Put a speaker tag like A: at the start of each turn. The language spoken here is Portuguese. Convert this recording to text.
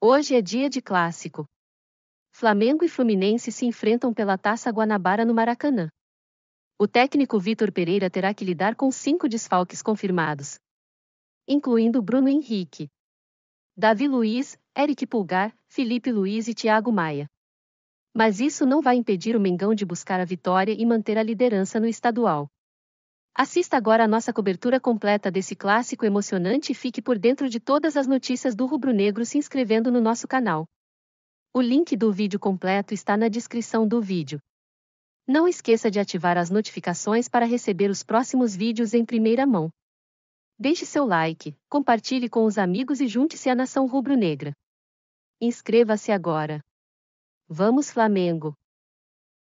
A: Hoje é dia de clássico. Flamengo e Fluminense se enfrentam pela Taça Guanabara no Maracanã. O técnico Vitor Pereira terá que lidar com cinco desfalques confirmados, incluindo Bruno Henrique, Davi Luiz, Eric Pulgar, Felipe Luiz e Thiago Maia. Mas isso não vai impedir o Mengão de buscar a vitória e manter a liderança no estadual. Assista agora a nossa cobertura completa desse clássico emocionante e fique por dentro de todas as notícias do Rubro Negro se inscrevendo no nosso canal. O link do vídeo completo está na descrição do vídeo. Não esqueça de ativar as notificações para receber os próximos vídeos em primeira mão. Deixe seu like, compartilhe com os amigos e junte-se à nação rubro-negra. Inscreva-se agora. Vamos Flamengo!